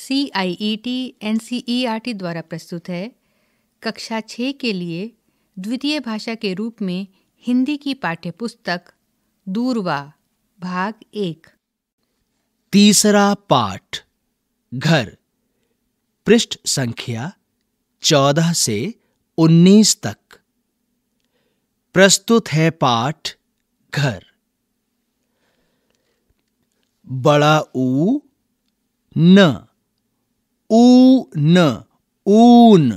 C I E T N C E R T द्वारा प्रस्तुत है कक्षा छः के लिए द्वितीय भाषा के रूप में हिंदी की पाठ्यपुस्तक दूरवा भाग एक तीसरा पाठ घर पृष्ठ संख्या चौदह से उन्नीस तक प्रस्तुत है पाठ घर बड़ा ऊ न ऊन ऊन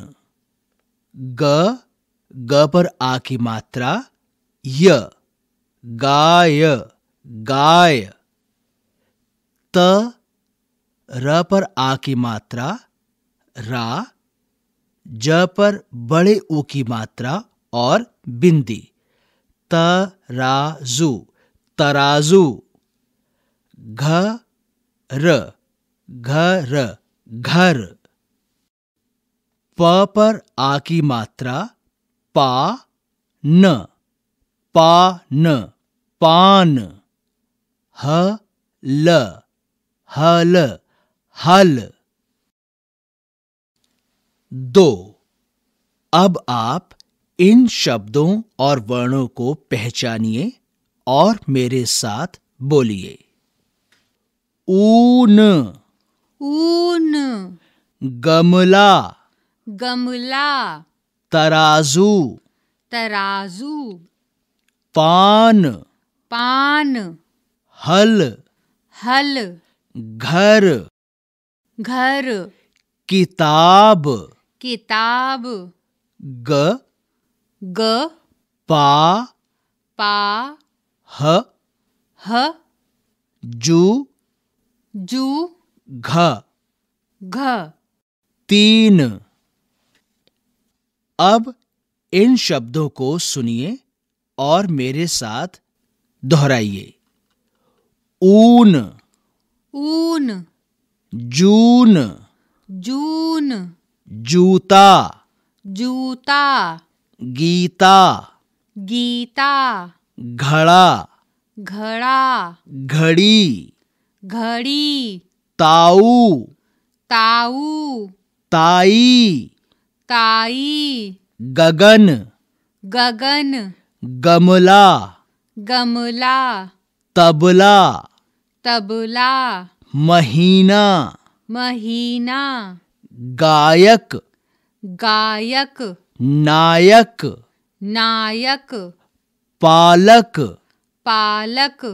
ग ग पर आ की मात्रा य गाय गाय त र पर आ की मात्रा रा ज पर बड़े ओ की मात्रा और बिंदी तराजू तराजू घ र घ र घर प पर आ की मात्रा पा न पान पान ह ल हल हल दो अब आप इन शब्दों और वर्णों को पहचानिए और मेरे साथ बोलिए ऊन ऊन गमला गमला तराजू तराजू पान पान हल हल घर घर किताब किताब ग ग पा पा ह ह जू जू घ घ तीन अब इन शब्दों को सुनिए और मेरे साथ दोहराइए ऊन ऊन जून जून जूता जूता गीता गीता घड़ा घड़ा घड़ी घड़ी ताऊ ताऊ ताई ताई गगन गगन गमला गमला तबला तबला महीना महीना गायक गायक नायक नायक पालक पालक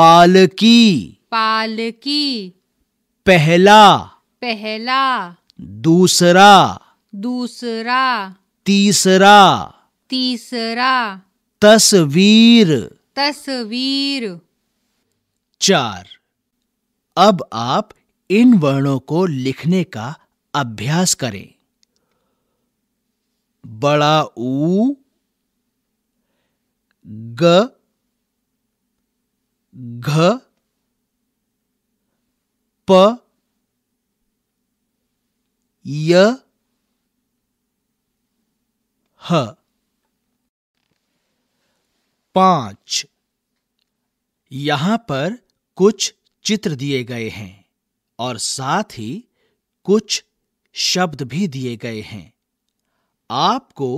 पालकी पालकी पहला पहला दूसरा दूसरा तीसरा तीसरा तस्वीर तस्वीर चार अब आप इन वर्णों को लिखने का अभ्यास करें बड़ा ऊ ग घ प य ह पांच यहां पर कुछ चित्र दिए गए हैं और साथ ही कुछ शब्द भी दिए गए हैं आपको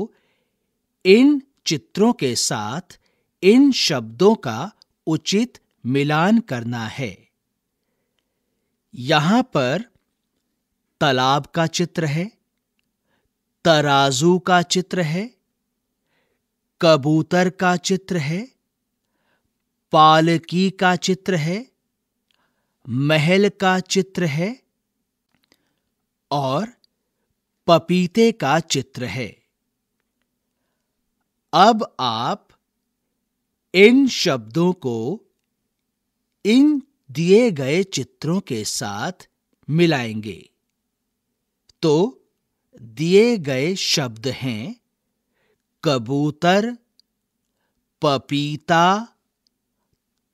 इन चित्रों के साथ इन शब्दों का उचित मिलान करना है यहां पर तालाब का चित्र है तराजू का चित्र है कबूतर का चित्र है पालकी का चित्र है महल का चित्र है और पपीते का चित्र है अब आप इन शब्दों को इन दिए गए चित्रों के साथ मिलाएंगे तो दिए गए शब्द हैं कबूतर पपीता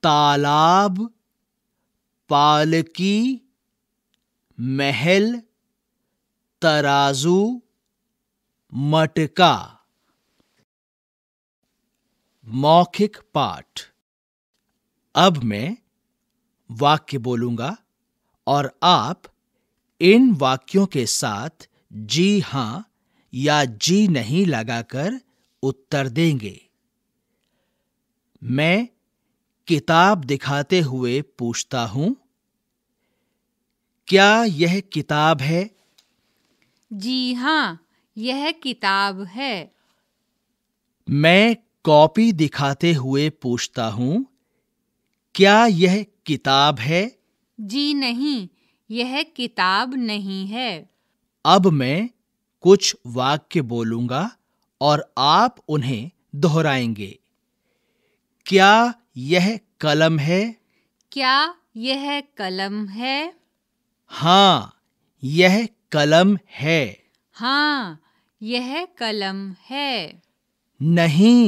तालाब पालकी महल तराजू मटका मौखिक पाठ अब मैं वाक्य बोलूंगा और आप इन वाक्यों के साथ जी हां या जी नहीं लगाकर उत्तर देंगे मैं किताब दिखाते हुए पूछता हूं क्या यह किताब है जी हां यह किताब है मैं कॉपी दिखाते हुए पूछता हूं क्या यह किताब है जी नहीं यह किताब नहीं है अब मैं कुछ वाक्य बोलूंगा और आप उन्हें दोहराएंगे क्या यह कलम है क्या यह कलम है हाँ यह कलम है हाँ यह कलम है नहीं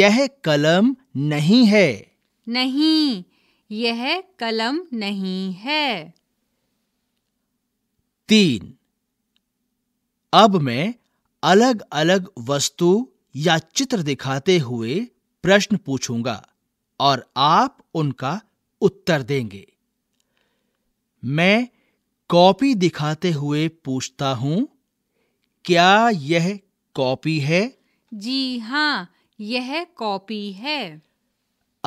यह कलम नहीं है नहीं यह कलम नहीं है तीन अब मैं अलग अलग वस्तु या चित्र दिखाते हुए प्रश्न पूछूंगा और आप उनका उत्तर देंगे मैं कॉपी दिखाते हुए पूछता हूं क्या यह कॉपी है जी हाँ यह कॉपी है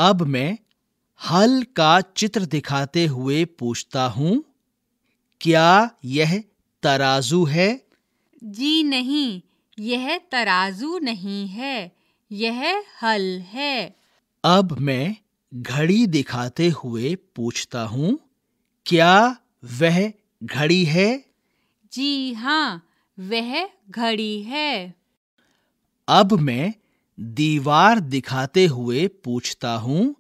अब मैं हल का चित्र दिखाते हुए पूछता हूँ क्या यह तराजू है जी नहीं यह तराजू नहीं है यह हल है अब मैं घड़ी दिखाते हुए पूछता हूँ क्या वह घड़ी है जी हाँ वह घड़ी है अब मैं दीवार दिखाते हुए पूछता हूँ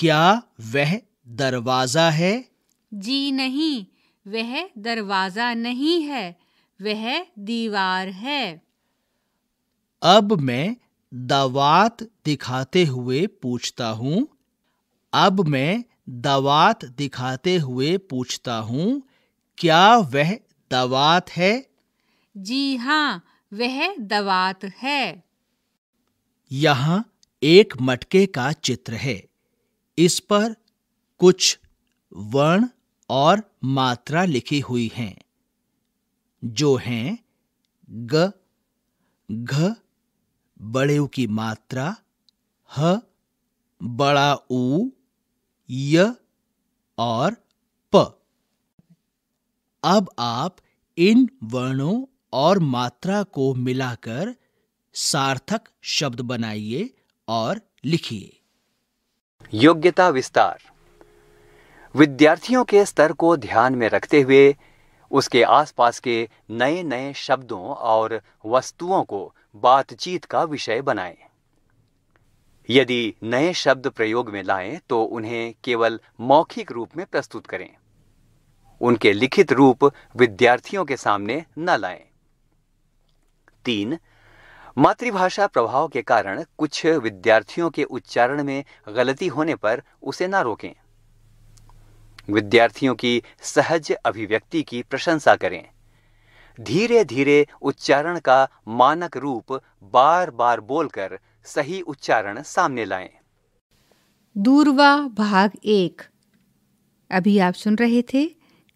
क्या वह दरवाजा है जी नहीं वह दरवाजा नहीं है वह दीवार है अब मैं दवात दिखाते हुए पूछता हूँ अब मैं दवात दिखाते हुए पूछता हूँ क्या वह दवात है जी हाँ वह दवात है यहाँ एक मटके का चित्र है इस पर कुछ वर्ण और मात्रा लिखी हुई हैं जो हैं ग घ बड़े ऊ की मात्रा ह बड़ा ऊ य और प अब आप इन वर्णों और मात्रा को मिलाकर सार्थक शब्द बनाइए और लिखिए योग्यता विस्तार विद्यार्थियों के स्तर को ध्यान में रखते हुए उसके आसपास के नए नए शब्दों और वस्तुओं को बातचीत का विषय बनाएं। यदि नए शब्द प्रयोग में लाएं तो उन्हें केवल मौखिक रूप में प्रस्तुत करें उनके लिखित रूप विद्यार्थियों के सामने न लाएं। तीन मातृभाषा प्रभाव के कारण कुछ विद्यार्थियों के उच्चारण में गलती होने पर उसे ना रोकें विद्यार्थियों की सहज अभिव्यक्ति की प्रशंसा करें धीरे धीरे उच्चारण का मानक रूप बार बार बोलकर सही उच्चारण सामने लाएं। दूरवा भाग एक अभी आप सुन रहे थे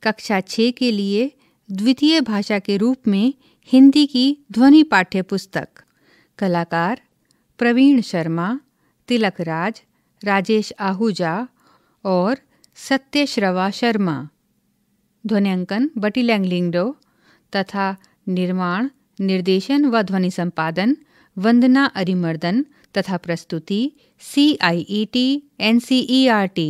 कक्षा छ के लिए द्वितीय भाषा के रूप में हिंदी की ध्वनि पाठ्य पुस्तक कलाकार प्रवीण शर्मा तिलकराज राजेश आहूजा और सत्यश्रवा शर्मा ध्वनियांकन बटी लैंगलिंगडो तथा निर्माण निर्देशन व ध्वनि संपादन वंदना अरिमर्दन तथा प्रस्तुति C I E T N C E R T